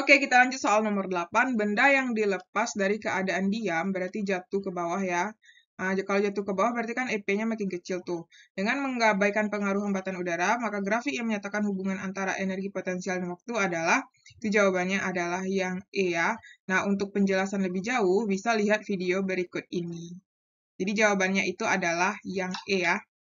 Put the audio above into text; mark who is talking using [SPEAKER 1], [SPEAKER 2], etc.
[SPEAKER 1] Oke, kita lanjut soal nomor 8. Benda yang dilepas dari keadaan diam berarti jatuh ke bawah ya. Nah, kalau jatuh ke bawah berarti kan EP-nya makin kecil tuh. Dengan mengabaikan pengaruh hambatan udara, maka grafik yang menyatakan hubungan antara energi potensial dan waktu adalah, itu jawabannya adalah yang E ya. Nah, untuk penjelasan lebih jauh, bisa lihat video berikut ini. Jadi jawabannya itu adalah yang E ya.